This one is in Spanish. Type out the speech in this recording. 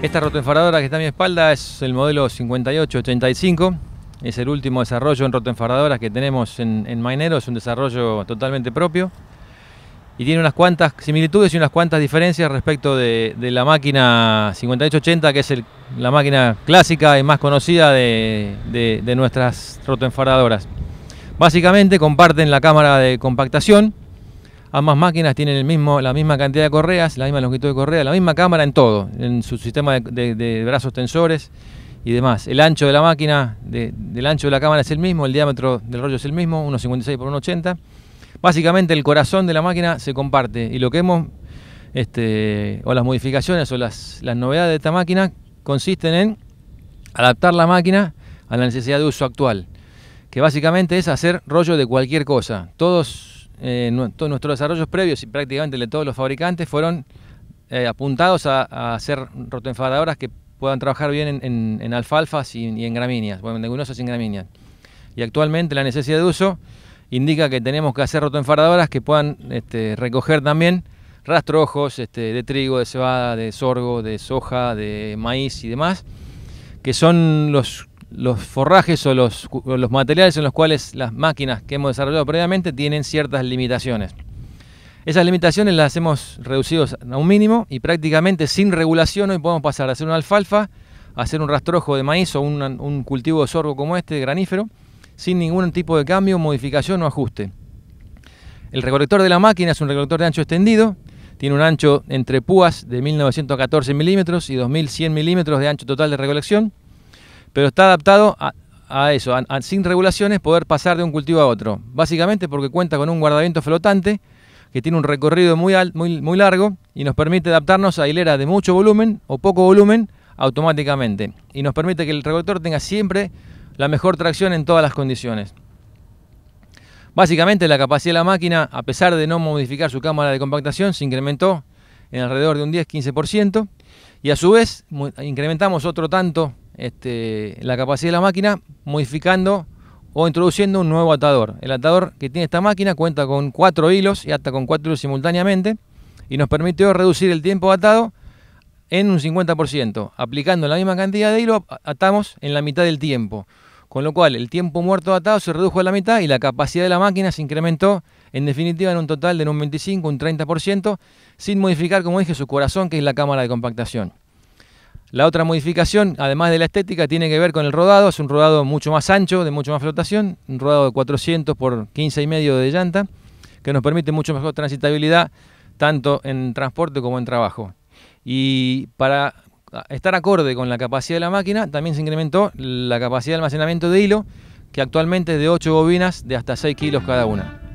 Esta rotoenfardadora que está a mi espalda es el modelo 5885. Es el último desarrollo en rotoenfardadoras que tenemos en, Mainero. Es un desarrollo totalmente propio. Y tiene unas cuantas similitudes y unas cuantas diferencias respecto de, la máquina 5880, que es la máquina clásica y más conocida de, de nuestras rotoenfardadoras. Básicamente comparten la cámara de compactación, Ambas máquinas tienen la misma cantidad de correas, la misma longitud de correa, la misma cámara en todo, en su sistema de, brazos tensores y demás. El ancho de la máquina, del ancho de la cámara es el mismo, el diámetro del rollo es el mismo, 1,56 por 1,80. Básicamente el corazón de la máquina se comparte y lo que hemos, este, o las modificaciones o las, las novedades de esta máquina consisten en adaptar la máquina a la necesidad de uso actual, que básicamente es hacer rollo de cualquier cosa. Todos eh, todos nuestros desarrollos previos y prácticamente de todos los fabricantes fueron eh, apuntados a, a, hacer rotoenfadadoras que puedan trabajar bien en, alfalfas y, en gramíneas, bueno, en leguminosas y en gramíneas. Y actualmente la necesidad de uso indica que tenemos que hacer rotoenfadadoras que puedan este, recoger también rastrojos este, de trigo, de cebada, de sorgo, de soja, de maíz y demás, que son los los forrajes o los, materiales en los cuales las máquinas que hemos desarrollado previamente tienen ciertas limitaciones. Esas limitaciones las hemos reducido a un mínimo y prácticamente sin regulación hoy podemos pasar a hacer una alfalfa, a hacer un rastrojo de maíz o un, un cultivo de sorgo como este, de granífero, sin ningún tipo de cambio, modificación o ajuste. El recolector de la máquina es un recolector de ancho extendido, tiene un ancho entre púas de 1914 milímetros y 2100 milímetros de ancho total de recolección pero está adaptado a, eso, sin regulaciones poder pasar de un cultivo a otro. Básicamente porque cuenta con un guardamiento flotante que tiene un recorrido muy, largo y nos permite adaptarnos a hileras de mucho volumen o poco volumen automáticamente. Y nos permite que el recolector tenga siempre la mejor tracción en todas las condiciones. Básicamente la capacidad de la máquina, a pesar de no modificar su cámara de compactación, se incrementó en alrededor de un 10-15% y a su vez incrementamos otro tanto este, la capacidad de la máquina modificando o introduciendo un nuevo atador. El atador que tiene esta máquina cuenta con cuatro hilos y hasta con cuatro hilos simultáneamente y nos permitió reducir el tiempo atado en un 50%. Aplicando la misma cantidad de hilo atamos en la mitad del tiempo. Con lo cual el tiempo muerto atado se redujo a la mitad y la capacidad de la máquina se incrementó en definitiva en un total de un 25, un 30%, sin modificar, como dije, su corazón, que es la cámara de compactación. La otra modificación, además de la estética, tiene que ver con el rodado. Es un rodado mucho más ancho, de mucho más flotación, un rodado de 400 por 15 y medio de llanta, que nos permite mucho mejor transitabilidad tanto en transporte como en trabajo. Y para estar acorde con la capacidad de la máquina, también se incrementó la capacidad de almacenamiento de hilo, que actualmente es de 8 bobinas de hasta 6 kilos cada una.